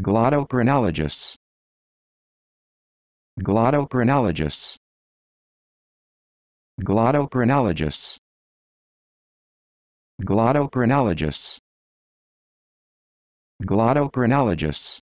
Glottochronologists Glottochronologists Glottochronologists Glottochronologists Glottochronologists